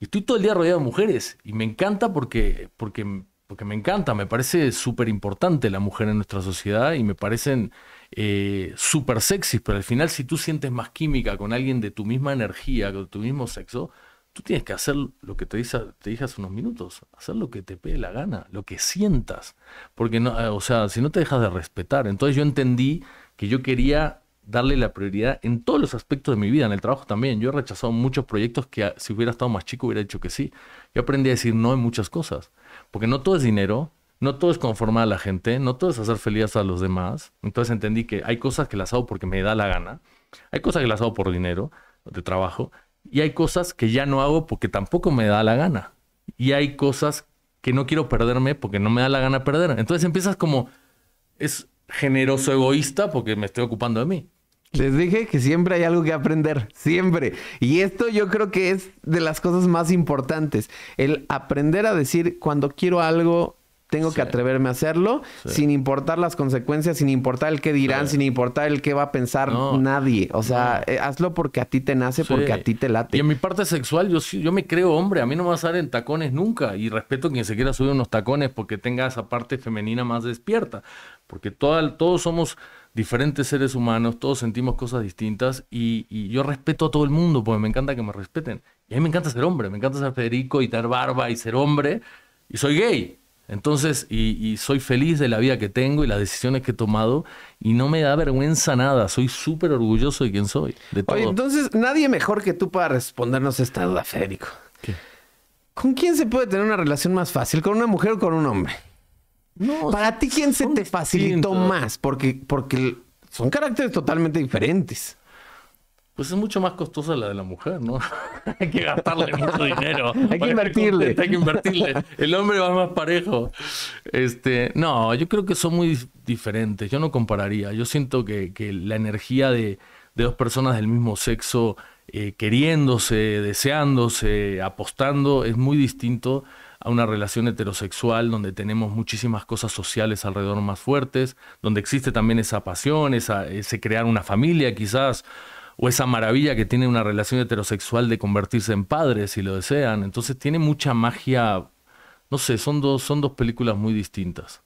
y estoy todo el día rodeado de mujeres y me encanta porque, porque, porque me encanta, me parece súper importante la mujer en nuestra sociedad y me parecen eh, super sexys, pero al final si tú sientes más química con alguien de tu misma energía, con tu mismo sexo, tú tienes que hacer lo que te dije, te dije hace unos minutos, hacer lo que te pede la gana, lo que sientas, porque no, eh, o sea, si no te dejas de respetar, entonces yo entendí que yo quería darle la prioridad en todos los aspectos de mi vida, en el trabajo también. Yo he rechazado muchos proyectos que ah, si hubiera estado más chico hubiera dicho que sí. Yo aprendí a decir no en muchas cosas, porque no todo es dinero, no todo es conformar a la gente, no todo es hacer feliz a los demás. Entonces entendí que hay cosas que las hago porque me da la gana, hay cosas que las hago por dinero, de trabajo, y hay cosas que ya no hago porque tampoco me da la gana. Y hay cosas que no quiero perderme porque no me da la gana perder. Entonces empiezas como, es generoso egoísta porque me estoy ocupando de mí. Les dije que siempre hay algo que aprender, siempre. Y esto yo creo que es de las cosas más importantes, el aprender a decir cuando quiero algo tengo que atreverme a hacerlo sin importar las consecuencias, sin importar el que dirán, sin importar el que va a pensar nadie. O sea, eh, hazlo porque a ti te nace, porque a ti te late. Y en mi parte sexual, yo, yo me creo hombre. A mí no me vas a estar en tacones nunca. Y respeto quien se quiera subir unos tacones porque tenga esa parte femenina más despierta. Porque todos somos diferentes seres humanos, todos sentimos cosas distintas y, y, yo respeto a todo el mundo porque me encanta que me respeten. Y a mí me encanta ser hombre, me encanta ser Federico y tener barba y ser hombre. Y soy gay. Entonces, y, soy feliz de la vida que tengo y las decisiones que he tomado y no me da vergüenza nada. Soy súper orgulloso de quien soy. De todo. entonces, nadie mejor que tú para respondernos esta duda, Federico. ¿Con quién se puede tener una relación más fácil? ¿Con una mujer o con un hombre? No, para ti, ¿quién se te facilitó más? Porque, porque son caracteres totalmente diferentes pues es mucho más costosa la de la mujer, ¿no? hay que gastarle mucho dinero. hay que invertirle. hay que invertirle. El hombre va más parejo. Este, no, yo creo que son muy diferentes. Yo no compararía. Yo siento que, la energía de, de, dos personas del mismo sexo eh, queriéndose, deseándose, apostando, es muy distinto a una relación heterosexual donde tenemos muchísimas cosas sociales alrededor más fuertes, donde existe también esa pasión, esa, ese crear una familia quizás, o esa maravilla que tiene una relación heterosexual de convertirse en padre, si lo desean. Entonces tiene mucha magia, no sé, son dos, son dos películas muy distintas.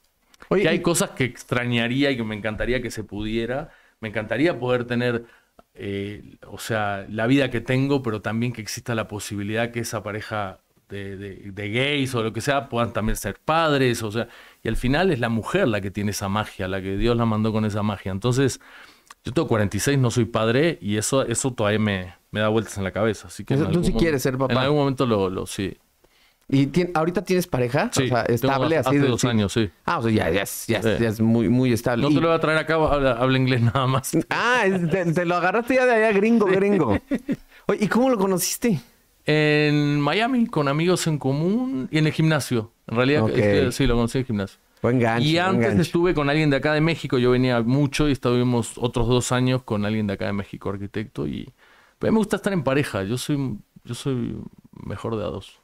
Oye, hay cosas que extrañaría y que me encantaría que se pudiera. Me encantaría poder tener, eh, o sea, la vida que tengo, pero también que exista la posibilidad que esa pareja de, de, gays o lo que sea puedan también ser padres. O sea, y al final es la mujer la que tiene esa magia, la que Dios la mandó con esa magia. Entonces, yo tengo 46, no soy padre y eso, eso todavía me, da vueltas en la cabeza. Así que tú sí quieres ser papá. En algún momento lo, lo sí. ¿Y ahorita tienes pareja? Sí, estable así. Hace dos años, sí. Ah, o sea, ya, ya, ya, ya es muy, muy estable. No te lo voy a traer acá, habla, inglés nada más. Ah, te, lo agarraste ya de allá, gringo, gringo. Oye, ¿y cómo lo conociste? En Miami, con amigos en común y en el gimnasio. En realidad, sí, lo conocí en el gimnasio y antes estuve con alguien de acá de México, yo venía mucho y estuvimos otros dos años con alguien de acá de México, arquitecto, y a me gusta estar en pareja, yo soy, yo soy mejor de a dos.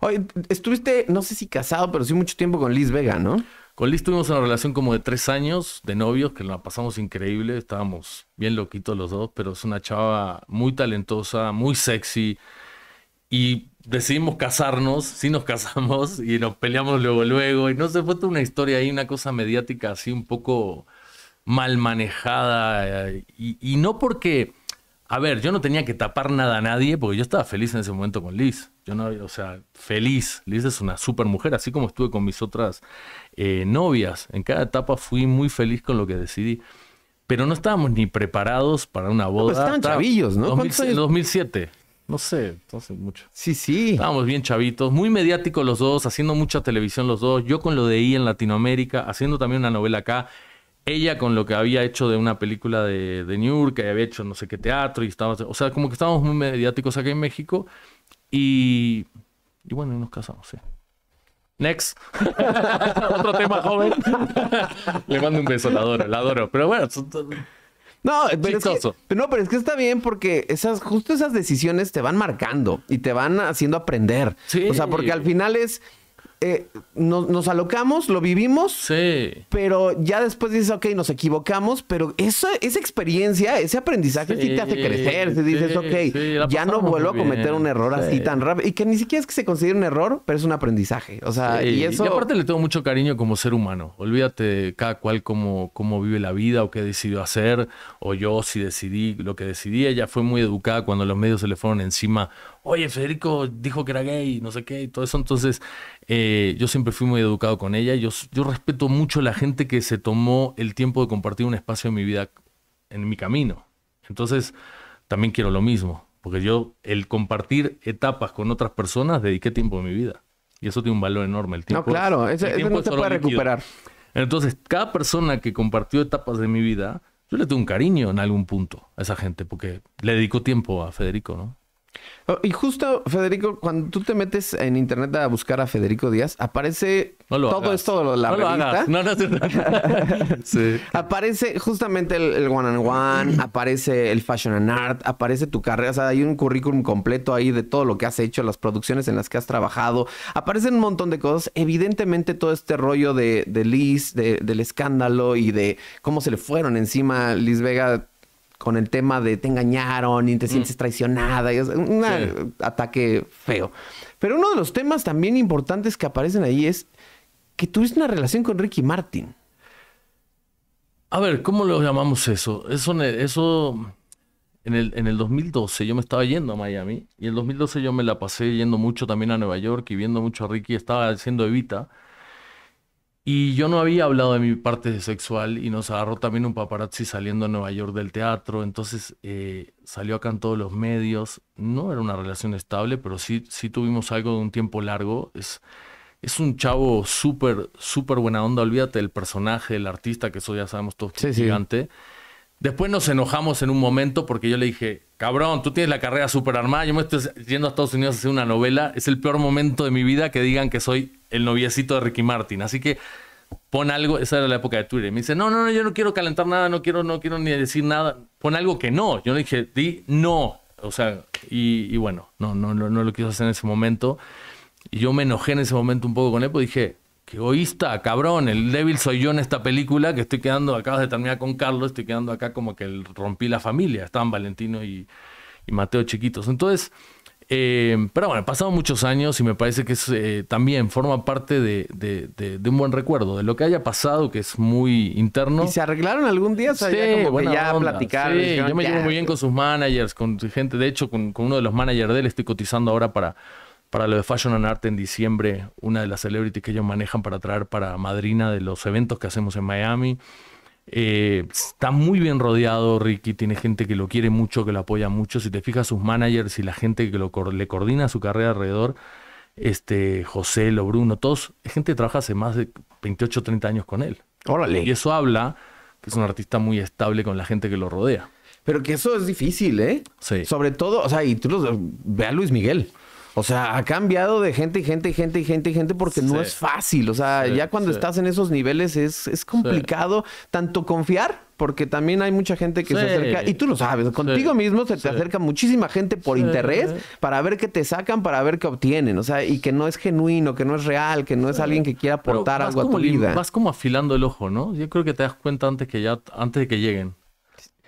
Oye, estuviste, no sé si casado, pero sí mucho tiempo con Liz Vega, ¿no? Con Liz tuvimos una relación como de tres años de novios, que la pasamos increíble, estábamos bien loquitos los dos, pero es una chava muy talentosa, muy sexy, y decidimos casarnos, sí nos casamos y nos peleamos luego, luego. Y no sé, fue toda una historia ahí, una cosa mediática así un poco mal manejada. Eh, y, no porque, a ver, yo no tenía que tapar nada a nadie porque yo estaba feliz en ese momento con Liz. Yo no, o sea, feliz. Liz es una super mujer, así como estuve con mis otras eh, novias. En cada etapa fui muy feliz con lo que decidí pero no estábamos ni preparados para una boda. Están chavillos, ¿no? En 2007 no sé, entonces mucho. Sí, sí. Estábamos bien chavitos, muy mediáticos los dos, haciendo mucha televisión los dos, yo con lo de I en Latinoamérica, haciendo también una novela acá, ella con lo que había hecho de una película de, New York, que había hecho no sé qué teatro, y o sea, como que estábamos muy mediáticos acá en México, y, y bueno, y nos casamos, sí. Next. Otro tema joven. Le mando un beso, la adoro, la adoro. Pero bueno, no, pero Es que, no, pero es que está bien porque esas, justo esas decisiones te van marcando y te van haciendo aprender. O sea, porque al final es eh, nos, alocamos, lo vivimos. Pero ya después dices, ok, nos equivocamos, pero esa, esa experiencia, ese aprendizaje te hace crecer. Te dices, ok, ya no vuelvo a cometer un error así tan rápido. Y que ni siquiera es que se considere un error, pero es un aprendizaje. O sea, y aparte le tengo mucho cariño como ser humano. Olvídate cada cual cómo, cómo vive la vida o qué decidió hacer. O yo si decidí lo que decidí. Ella fue muy educada cuando los medios se le fueron encima. Oye, Federico dijo que era gay, no sé qué, y todo eso. Entonces, eh, yo siempre fui muy educado con ella. Yo, yo respeto mucho a la gente que se tomó el tiempo de compartir un espacio en mi vida, en mi camino. Entonces, también quiero lo mismo. Porque yo, el compartir etapas con otras personas, dediqué tiempo de mi vida. Y eso tiene un valor enorme. El tiempo, no, claro, ese, tiempo se puede recuperar. Entonces, cada persona que compartió etapas de mi vida, yo le tengo un cariño en algún punto a esa gente, porque le dedicó tiempo a Federico, ¿no? Oh, y justo, Federico, cuando tú te metes en internet a buscar a Federico Díaz, aparece todo esto de la No, Aparece justamente el, one and one, aparece el fashion and art, aparece tu carrera. O sea, hay un currículum completo ahí de todo lo que has hecho, las producciones en las que has trabajado. Aparecen un montón de cosas. Evidentemente, todo este rollo de, Liz, del escándalo y de cómo se le fueron encima Liz Vega con el tema de te engañaron y te mm. sientes traicionada, y, un ataque feo. Pero uno de los temas también importantes que aparecen ahí es que tuviste una relación con Ricky Martin. A ver, ¿cómo lo llamamos eso? Eso, eso en, el, en el 2012 yo me estaba yendo a Miami y en el 2012 yo me la pasé yendo mucho también a Nueva York y viendo mucho a Ricky, estaba haciendo Evita. Y yo no había hablado de mi parte sexual y nos agarró también un paparazzi saliendo a Nueva York del teatro. Entonces eh, salió acá en todos los medios. No era una relación estable, pero sí, sí tuvimos algo de un tiempo largo. Es, es un chavo súper, súper buena onda. Olvídate del personaje, del artista que eso ya sabemos todos que es gigante. Después nos enojamos en un momento porque yo le dije, cabrón, tú tienes la carrera super armada, yo me estoy yendo a Estados Unidos a hacer una novela, es el peor momento de mi vida que digan que soy el noviecito de Ricky Martin. Así que pon algo, esa era la época de Twitter. Me dice, no, no, no, yo no quiero calentar nada, no quiero, no quiero ni decir nada. Pon algo que no. Yo le dije, di no. O sea, y, bueno, no, no, no, no lo quiso hacer en ese momento. Y yo me enojé en ese momento un poco con él, porque dije, egoísta, cabrón, el débil soy yo en esta película, que estoy quedando, acabas de terminar con Carlos, estoy quedando acá como que rompí la familia, estaban Valentino y, Mateo chiquitos. Entonces, eh, pero bueno, pasado muchos años y me parece que eh, también forma parte de, un buen recuerdo, de lo que haya pasado, que es muy interno. ¿Y se arreglaron algún día? ya, como que ya platicaron. yo me llevo muy bien con sus managers, con gente, de hecho, con, con uno de los managers de él estoy cotizando ahora para para lo de Fashion and Art en diciembre, una de las celebrities que ellos manejan para traer para madrina de los eventos que hacemos en Miami. Eh, está muy bien rodeado Ricky, tiene gente que lo quiere mucho, que lo apoya mucho. Si te fijas sus managers y la gente que lo, le coordina su carrera alrededor, este, José, Lo Bruno, todos, gente que trabaja hace más de 28 30 años con él. Órale. Y eso habla que es un artista muy estable con la gente que lo rodea. Pero que eso es difícil, ¿eh? Sí. Sobre todo, o sea, y tú los ve a Luis Miguel. O sea, ha cambiado de gente y gente y gente y gente y gente porque no es fácil. O sea, ya cuando estás en esos niveles es, es complicado tanto confiar, porque también hay mucha gente que se acerca, y tú lo sabes, contigo mismo se te acerca muchísima gente por interés para ver qué te sacan, para ver qué obtienen. O sea, y que no es genuino, que no es real, que no es alguien que quiera aportar algo a tu vida. Vas como afilando el ojo, ¿no? Yo creo que te das cuenta antes, que ya, antes de que lleguen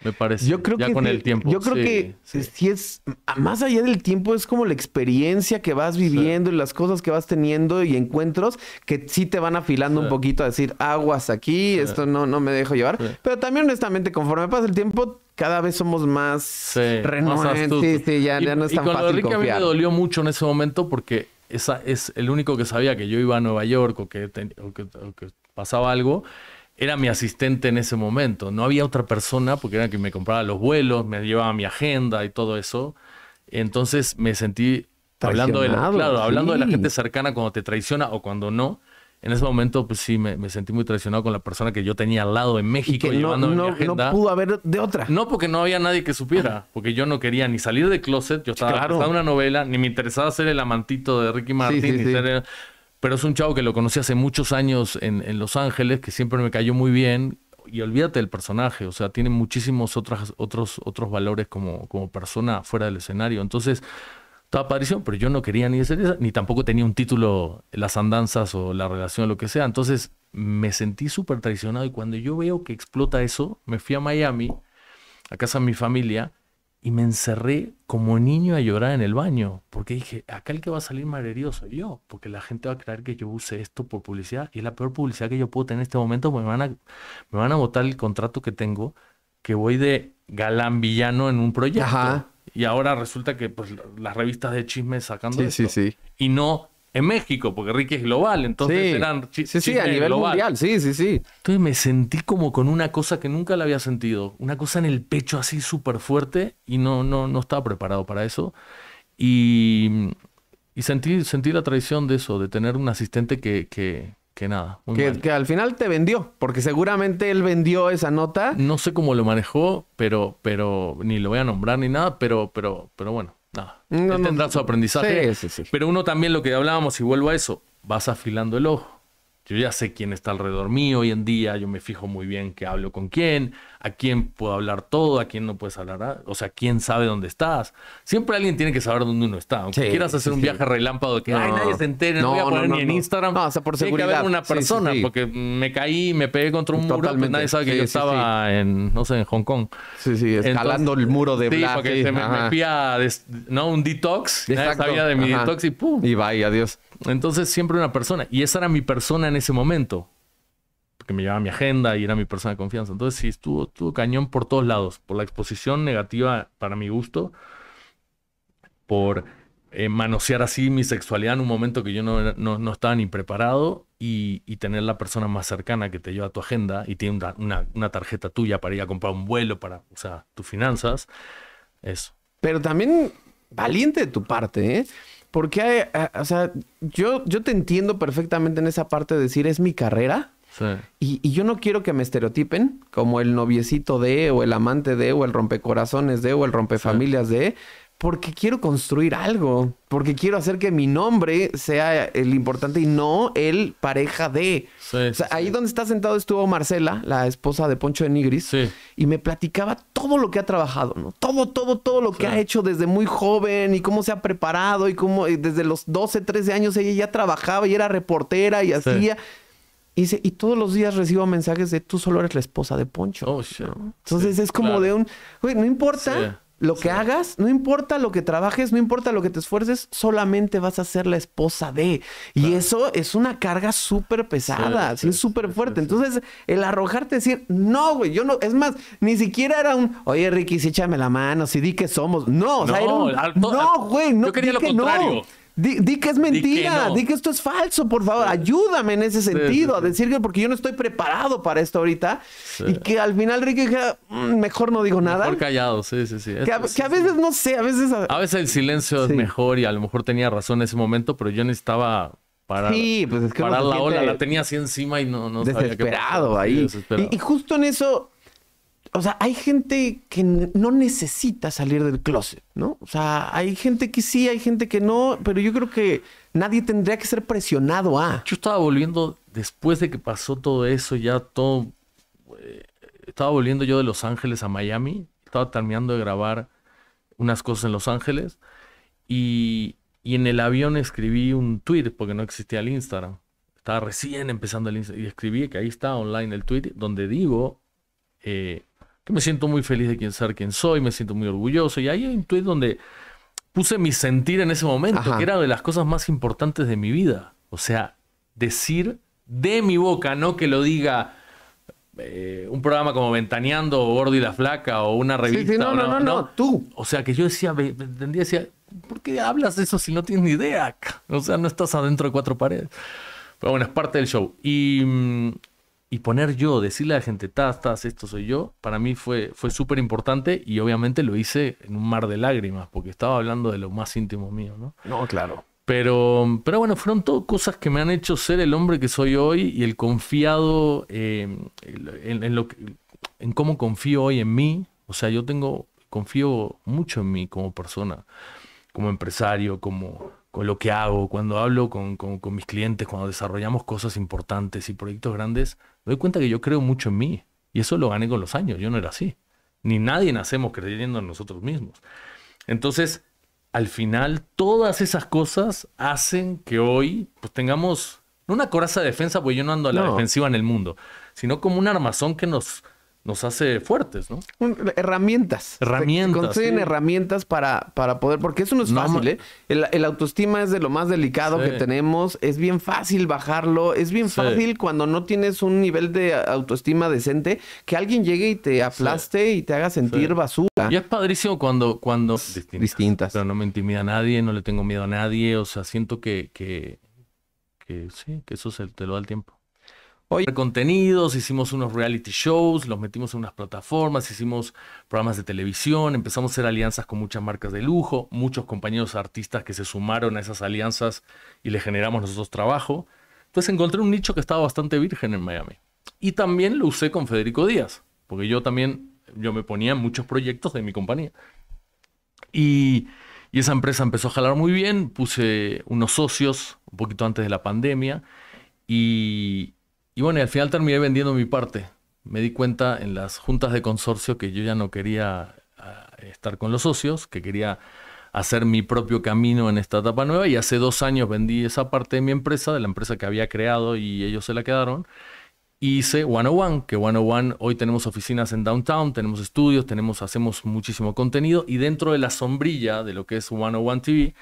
me parece. Yo ya con el tiempo. Yo creo que es más allá del tiempo es como la experiencia que vas viviendo y las cosas que vas teniendo y encuentros que sí te van afilando un poquito a decir aguas aquí, esto no no me dejo llevar, pero también honestamente conforme pasa el tiempo cada vez somos más renuentes, y ya, ya, no es tan fácil a me dolió mucho en ese momento porque esa es el único que sabía que yo iba a Nueva York o que pasaba algo era mi asistente en ese momento. No había otra persona porque era quien me compraba los vuelos, me llevaba mi agenda y todo eso. Entonces me sentí hablando de la, hablando de la gente cercana cuando te traiciona o cuando no. En ese momento, pues sí, me, sentí muy traicionado con la persona que yo tenía al lado en México y no, pudo haber de otra. No, porque no había nadie que supiera. Porque yo no quería ni salir de closet. Yo estaba claro. una novela, ni me interesaba ser el amantito de Ricky Martin, ni ser pero es un chavo que lo conocí hace muchos años en, en, Los Ángeles, que siempre me cayó muy bien. Y olvídate del personaje, o sea, tiene muchísimos otras, otros, otros valores como, como persona fuera del escenario. Entonces, toda aparición, pero yo no quería ni decir esa, ni tampoco tenía un título, las andanzas o la relación, o lo que sea. Entonces, me sentí súper traicionado y cuando yo veo que explota eso, me fui a Miami, a casa de mi familia, y me encerré como niño a llorar en el baño, porque dije, acá el que va a salir herido soy yo, porque la gente va a creer que yo use esto por publicidad, y es la peor publicidad que yo puedo tener en este momento, pues me van a, votar el contrato que tengo, que voy de galán villano en un proyecto. Y ahora resulta que pues, las revistas de chismes sacando sí, Sí, sí. Y no en México, porque Ricky es global, entonces sí. eran Sí, sí, a nivel mundial, sí, sí, sí. Entonces me sentí como con una cosa que nunca la había sentido, una cosa en el pecho así súper fuerte y no, no, no estaba preparado para eso. Y, y sentí, sentí la traición de eso, de tener un asistente que, que, que nada. Que, que, al final te vendió, porque seguramente él vendió esa nota. No sé cómo lo manejó, pero, pero ni lo voy a nombrar ni nada, pero, pero, pero bueno, no, tendrá su aprendizaje. Pero uno también lo que hablábamos, y vuelvo a eso, vas afilando el ojo. Yo ya sé quién está alrededor mío hoy en día, yo me fijo muy bien que hablo con quién, a quién puedo hablar todo, a quién no puedes hablar, o sea, quién sabe dónde estás. Siempre alguien tiene que saber dónde uno está. Aunque quieras hacer un viaje relámpago de que Ay, nadie se entere, no, voy a poner ni en Instagram. No, o sea, por seguridad. Tiene que haber una persona, porque me caí, me pegué contra un muro, pues nadie sabe que yo estaba en, no sé, en Hong Kong. Sí, sí, escalando el muro de Black. Sí, porque se me, me fui a ¿no? un detox, nadie sabía de mi detox y pum. Y vaya, adiós. Entonces siempre una persona. Y esa era mi persona en ese momento que me llevaba mi agenda y era mi persona de confianza. Entonces sí, estuvo, estuvo cañón por todos lados, por la exposición negativa para mi gusto, por eh, manosear así mi sexualidad en un momento que yo no, no, estaba ni preparado y, y, tener la persona más cercana que te lleva a tu agenda y tiene una, una, tarjeta tuya para ir a comprar un vuelo, para, o sea, tus finanzas. Eso. Pero también valiente de tu parte, ¿eh? Porque, eh, o sea, yo, yo te entiendo perfectamente en esa parte de decir, es mi carrera, y, yo no quiero que me estereotipen como el noviecito de, o el amante de, o el rompecorazones de, o el rompefamilias de, porque quiero construir algo, porque quiero hacer que mi nombre sea el importante y no el pareja de. ahí donde está sentado estuvo Marcela, la esposa de Poncho de Nigris, y me platicaba todo lo que ha trabajado, ¿no? Todo, todo, todo lo que ha hecho desde muy joven y cómo se ha preparado y cómo desde los 12, 13 años ella ya trabajaba y era reportera y hacía. Y, dice, y todos los días recibo mensajes de tú solo eres la esposa de Poncho. Oh, Entonces es como de un, güey, no importa lo que hagas, no importa lo que trabajes, no importa lo que te esfuerces, solamente vas a ser la esposa de. Y eso es una carga súper pesada, es súper fuerte. Entonces el arrojarte decir, no, güey, yo no, es más, ni siquiera era un, oye Ricky, sí, échame la mano, si di que somos. No, o sea, no, era un, no, güey, no. Yo quería lo contrario. Di, que es mentira, di que, esto es falso, por favor, ayúdame en ese sentido, a decir que porque yo no estoy preparado para esto ahorita y que al final Ricky mm, mejor no digo nada. Mejor callado, sí, sí, sí. Que a, veces no sé, a veces... A, veces el silencio es mejor y a lo mejor tenía razón en ese momento, pero yo estaba para sí, pues parar la ola, la tenía así encima y no, no sabía qué ahí. Desesperado. y justo en eso o sea, hay gente que no necesita salir del closet, ¿no? O sea, hay gente que sí, hay gente que no, pero yo creo que nadie tendría que ser presionado a. Yo estaba volviendo, después de que pasó todo eso, ya todo. Eh, estaba volviendo yo de Los Ángeles a Miami. Estaba terminando de grabar unas cosas en Los Ángeles. Y, en el avión escribí un tweet, porque no existía el Instagram. Estaba recién empezando el Instagram. Y escribí que ahí está online el tweet, donde digo. Eh, me siento muy feliz de quien ser quien soy, me siento muy orgulloso. Y ahí hay un tweet donde puse mi sentir en ese momento, que era de las cosas más importantes de mi vida. O sea, decir de mi boca, no que lo diga eh, un programa como Ventaneando o Gordo y la Flaca o una revista. no, no, no, tú. O sea, que yo decía, entendía, decía, ¿por qué hablas de eso si no tienes ni idea? O sea, no estás adentro de cuatro paredes. Pero bueno, es parte del show. Y, mm, y poner yo, decirle a la gente, tas, tas, esto soy yo, para mí fue, fue súper importante y obviamente lo hice en un mar de lágrimas, porque estaba hablando de lo más íntimo mío, ¿no? No, claro. Pero, pero bueno, fueron todas cosas que me han hecho ser el hombre que soy hoy y el confiado eh, en, en, lo en cómo confío hoy en mí. O sea, yo tengo, confío mucho en mí como persona, como empresario, como, con lo que hago, cuando hablo con, mis clientes, cuando desarrollamos cosas importantes y proyectos grandes, me doy cuenta que yo creo mucho en mí. Y eso lo gané con los años, yo no era así. Ni nadie nacemos creyendo en nosotros mismos. Entonces, al final, todas esas cosas hacen que hoy pues, tengamos no una coraza de defensa, porque yo no ando a la defensiva en el mundo, sino como un armazón que nos nos hace fuertes, ¿no? Herramientas. Herramientas. Conceden herramientas para, para poder, porque eso no es fácil, ¿eh? El, autoestima es de lo más delicado que tenemos, es bien fácil bajarlo, es bien fácil cuando no tienes un nivel de autoestima decente que alguien llegue y te aplaste y te haga sentir basura. Y es padrísimo cuando... cuando distintas. Pero no me intimida a nadie, no le tengo miedo a nadie, o sea, siento que, que, que sí, que eso se te lo da el tiempo. Hoy contenidos, hicimos unos reality shows, los metimos en unas plataformas, hicimos programas de televisión, empezamos a hacer alianzas con muchas marcas de lujo, muchos compañeros artistas que se sumaron a esas alianzas y le generamos nosotros trabajo. Entonces encontré un nicho que estaba bastante virgen en Miami. Y también lo usé con Federico Díaz, porque yo también yo me ponía en muchos proyectos de mi compañía. Y, y esa empresa empezó a jalar muy bien, puse unos socios un poquito antes de la pandemia y, y bueno, al final terminé vendiendo mi parte. Me di cuenta en las juntas de consorcio que yo ya no quería ah, estar con los socios, que quería hacer mi propio camino en esta etapa nueva y hace dos años vendí esa parte de mi empresa, de la empresa que había creado y ellos se la quedaron. Y hice 101, que 101 hoy tenemos oficinas en downtown, tenemos estudios, tenemos, hacemos muchísimo contenido y dentro de la sombrilla de lo que es 101 TV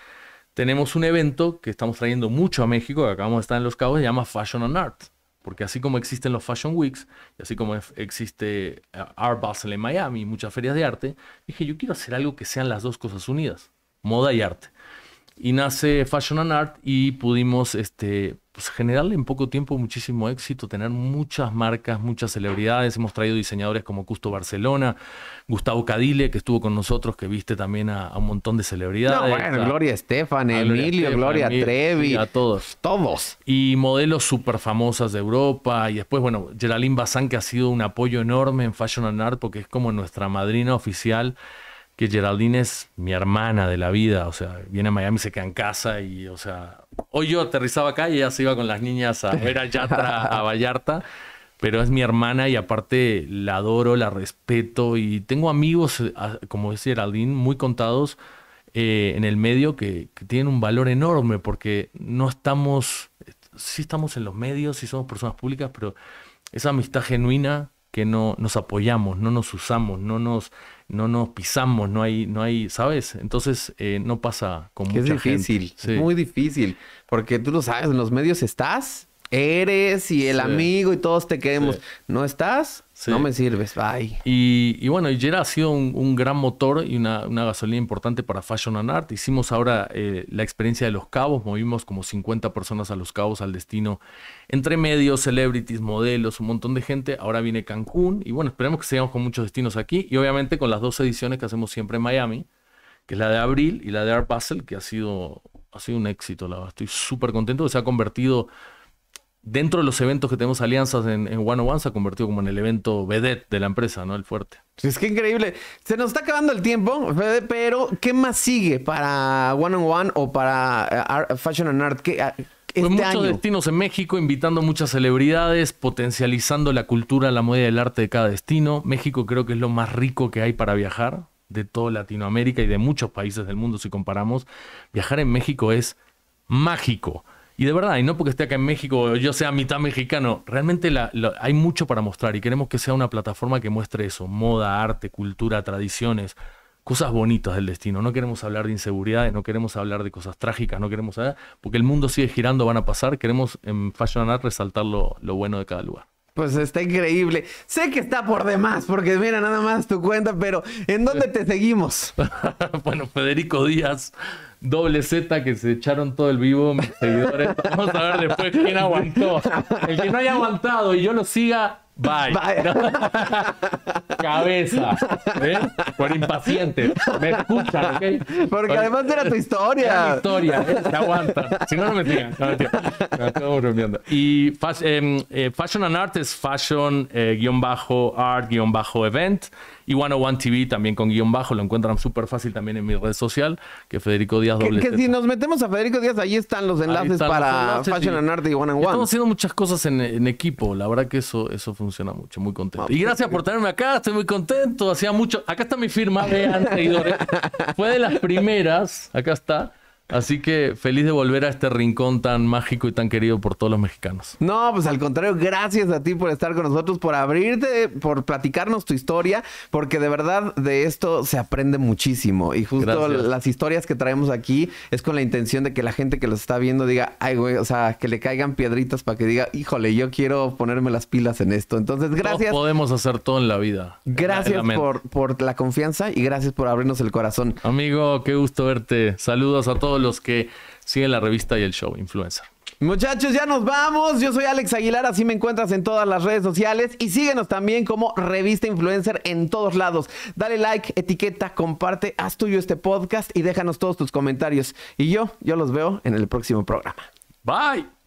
tenemos un evento que estamos trayendo mucho a México, que acabamos de estar en Los Cabos, se llama Fashion on Art porque así como existen los Fashion Weeks, y así como existe eh, Art Basel en Miami, muchas ferias de arte, dije, yo quiero hacer algo que sean las dos cosas unidas, moda y arte. Y nace Fashion and Art y pudimos este, pues, generarle en poco tiempo muchísimo éxito, tener muchas marcas, muchas celebridades. Hemos traído diseñadores como Custo Barcelona, Gustavo Cadile, que estuvo con nosotros, que viste también a, un montón de celebridades. bueno, Gloria Estefan, Emilio, Gloria, Trevi. A todos. Todos. Y modelos súper famosas de Europa. Y después, bueno, Geraldine Bazán, que ha sido un apoyo enorme en Fashion and Art, porque es como nuestra madrina oficial que Geraldine es mi hermana de la vida, o sea, viene a Miami, se queda en casa y, o sea, hoy yo aterrizaba acá y ella se iba con las niñas a ver a a Vallarta, pero es mi hermana y aparte la adoro, la respeto y tengo amigos, como dice Geraldine, muy contados eh, en el medio que, que tienen un valor enorme porque no estamos, sí estamos en los medios, sí somos personas públicas, pero esa amistad genuina que no nos apoyamos, no nos usamos, no nos no nos pisamos, no hay, no hay, ¿sabes? Entonces eh, no pasa como. mucha Es difícil, muy difícil, porque tú lo sabes, en los medios estás, eres y el amigo y todos te queremos. No estás, no me sirves, bye. Y, y bueno, Yera ha sido un, gran motor y una, gasolina importante para Fashion and Art. Hicimos ahora eh, la experiencia de Los Cabos, movimos como 50 personas a Los Cabos, al destino, entre medios, celebrities, modelos, un montón de gente. Ahora viene Cancún y bueno, esperemos que sigamos con muchos destinos aquí y obviamente con las dos ediciones que hacemos siempre en Miami, que es la de abril y la de Art Basel, que ha sido, ha sido un éxito, la verdad. Estoy súper contento se ha convertido dentro de los eventos que tenemos alianzas en, One One One se ha convertido como en el evento vedette de la empresa, ¿no? El fuerte. Es que increíble. Se nos está acabando el tiempo, pero ¿qué más sigue para One on One o para eh, Fashion and Art? Con este muchos destinos en México, invitando muchas celebridades, potencializando la cultura, la moda y el arte de cada destino. México creo que es lo más rico que hay para viajar de toda Latinoamérica y de muchos países del mundo si comparamos. Viajar en México es mágico. Y de verdad, y no porque esté acá en México o yo sea mitad mexicano, realmente hay mucho para mostrar y queremos que sea una plataforma que muestre eso, moda, arte, cultura, tradiciones, cosas bonitas del destino. No queremos hablar de inseguridades, no queremos hablar de cosas trágicas, no queremos hablar, porque el mundo sigue girando, van a pasar, queremos en Fashion Art resaltar lo, lo bueno de cada lugar. Pues está increíble. Sé que está por demás, porque mira nada más tu cuenta, pero ¿en dónde te seguimos? bueno, Federico Díaz Doble Z que se echaron todo el vivo, mis seguidores. Vamos a ver después quién aguantó. El que no haya aguantado y yo lo siga, bye. Cabeza. ¿eh? Por impaciente. Me escuchan, ¿ok? Porque además era tu historia. mi historia, ¿eh? Se aguanta. Si no, no me sigan. No, tío. estamos Y em, eh, Fashion and Art es fashion-art-event. Eh, y 101 TV también con guión bajo, lo encuentran súper fácil también en mi red social, que Federico Díaz Doble. Que, si nos metemos a Federico Díaz, ahí están los enlaces para Fashion and Art y One Estamos haciendo muchas cosas en, equipo, la verdad que eso, eso funciona mucho, muy contento. y pues, gracias por tenerme acá, estoy muy contento, hacía mucho. Acá está mi firma, vean, Fue de las primeras, acá está Así que feliz de volver a este rincón tan mágico y tan querido por todos los mexicanos. No, pues al contrario, gracias a ti por estar con nosotros, por abrirte, por platicarnos tu historia, porque de verdad de esto se aprende muchísimo. Y justo las historias que traemos aquí es con la intención de que la gente que los está viendo diga, ay, güey, o sea, que le caigan piedritas para que diga, híjole, yo quiero ponerme las pilas en esto. Entonces, gracias. Todos podemos hacer todo en la vida. Gracias por, por la confianza y gracias por abrirnos el corazón. Amigo, qué gusto verte. Saludos a todos los que siguen la revista y el show Influencer. Muchachos, ya nos vamos. Yo soy Alex Aguilar, así me encuentras en todas las redes sociales y síguenos también como Revista Influencer en todos lados. Dale like, etiqueta, comparte, haz tuyo este podcast y déjanos todos tus comentarios. Y yo, yo los veo en el próximo programa. Bye.